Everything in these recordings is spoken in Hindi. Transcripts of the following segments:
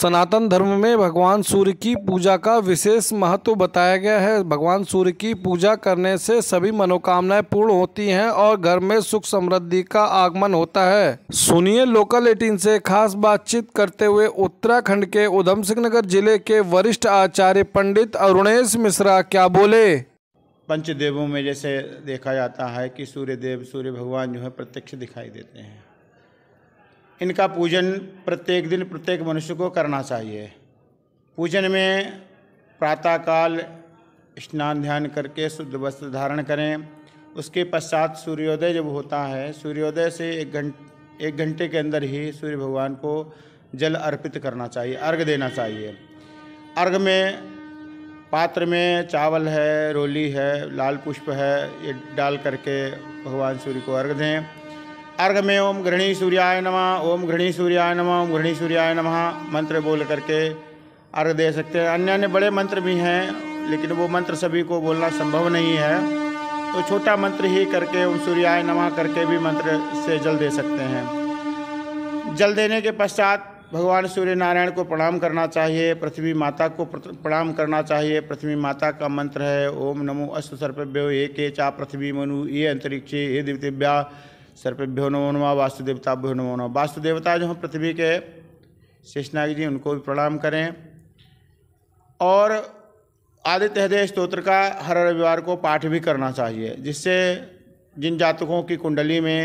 सनातन धर्म में भगवान सूर्य की पूजा का विशेष महत्व बताया गया है भगवान सूर्य की पूजा करने से सभी मनोकामनाएं पूर्ण होती हैं और घर में सुख समृद्धि का आगमन होता है सुनिए लोकल एटीन से खास बातचीत करते हुए उत्तराखंड के उधम सिंह नगर जिले के वरिष्ठ आचार्य पंडित अरुणेश मिश्रा क्या बोले पंचदेवों में जैसे देखा जाता है कि सूर्य देव सूर्य भगवान जो है प्रत्यक्ष दिखाई देते हैं इनका पूजन प्रत्येक दिन प्रत्येक मनुष्य को करना चाहिए पूजन में प्रातःकाल स्नान ध्यान करके शुद्ध वस्त्र धारण करें उसके पश्चात सूर्योदय जब होता है सूर्योदय से एक घंट एक घंटे के अंदर ही सूर्य भगवान को जल अर्पित करना चाहिए अर्घ देना चाहिए अर्घ में पात्र में चावल है रोली है लाल पुष्प है ये डाल करके भगवान सूर्य को अर्घ दें अर्घ में ओम घृणी सूर्याय नमः ओम घृणी सूर्याय नमः ओम घृणी सूर्याय नमः मंत्र बोल करके अर्घ दे सकते हैं अन्य अन्य बड़े मंत्र भी हैं लेकिन वो मंत्र सभी को बोलना संभव नहीं है तो छोटा मंत्र ही करके ओम सूर्याय नमः करके भी मंत्र से जल दे सकते हैं जल देने के पश्चात भगवान सूर्य नारायण को प्रणाम करना चाहिए पृथ्वी माता को प्रणाम करना चाहिए पृथ्वी माता का मंत्र है ओम नमो अस्त सर्पभ्यो ये के चा पृथ्वी मनु ये अंतरिक्षे ये दिव्य सर्पेभ्यो नमो नमा वास्तुदेवताभ्यो नमो नम वास्तुदेवता जो हैं पृथ्वी के शेषनाग जी उनको भी प्रणाम करें और आदित्य हृदय स्त्रोत्र का हर रविवार को पाठ भी करना चाहिए जिससे जिन जातकों की कुंडली में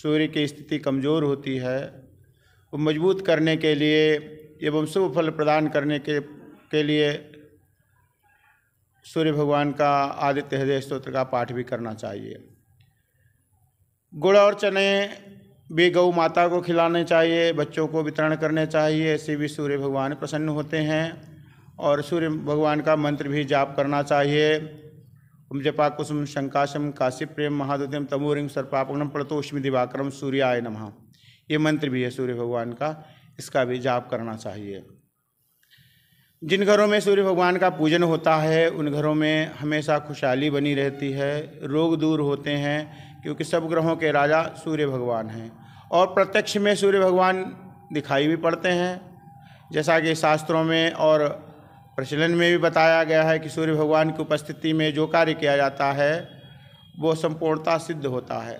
सूर्य की स्थिति कमज़ोर होती है वो मजबूत करने के लिए एवं शुभ फल प्रदान करने के के लिए सूर्य भगवान का आदित्य हृदय स्त्रोत्र का पाठ भी करना चाहिए गुड़ और चने भी गौ माता को खिलाने चाहिए बच्चों को वितरण करने चाहिए ऐसे भी सूर्य भगवान प्रसन्न होते हैं और सूर्य भगवान का मंत्र भी जाप करना चाहिए कुम जपा कुसुम शंकाशम काशी प्रेम महादुतिम तमोरिंग सर्पापणम प्रतोष्मी दिवाकरम सूर्याय नमः ये मंत्र भी है सूर्य भगवान का इसका भी जाप करना चाहिए जिन घरों में सूर्य भगवान का पूजन होता है उन घरों में हमेशा खुशहाली बनी रहती है रोग दूर होते हैं क्योंकि सब ग्रहों के राजा सूर्य भगवान हैं और प्रत्यक्ष में सूर्य भगवान दिखाई भी पड़ते हैं जैसा कि शास्त्रों में और प्रचलन में भी बताया गया है कि सूर्य भगवान की उपस्थिति में जो कार्य किया जाता है वो संपूर्णता सिद्ध होता है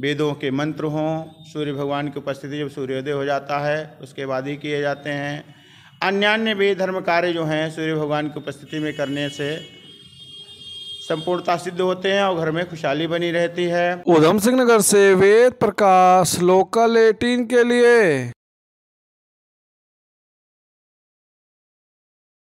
वेदों के मंत्र हों सूर्य भगवान की उपस्थिति जब सूर्योदय हो जाता है उसके बाद ही किए जाते हैं अन्यान्य वेद धर्म कार्य जो हैं सूर्य भगवान की उपस्थिति में करने से संपूर्णता सिद्ध होते हैं और घर में खुशहाली बनी रहती है उधम सिंह नगर से वेद प्रकाश लोकल एटीन के लिए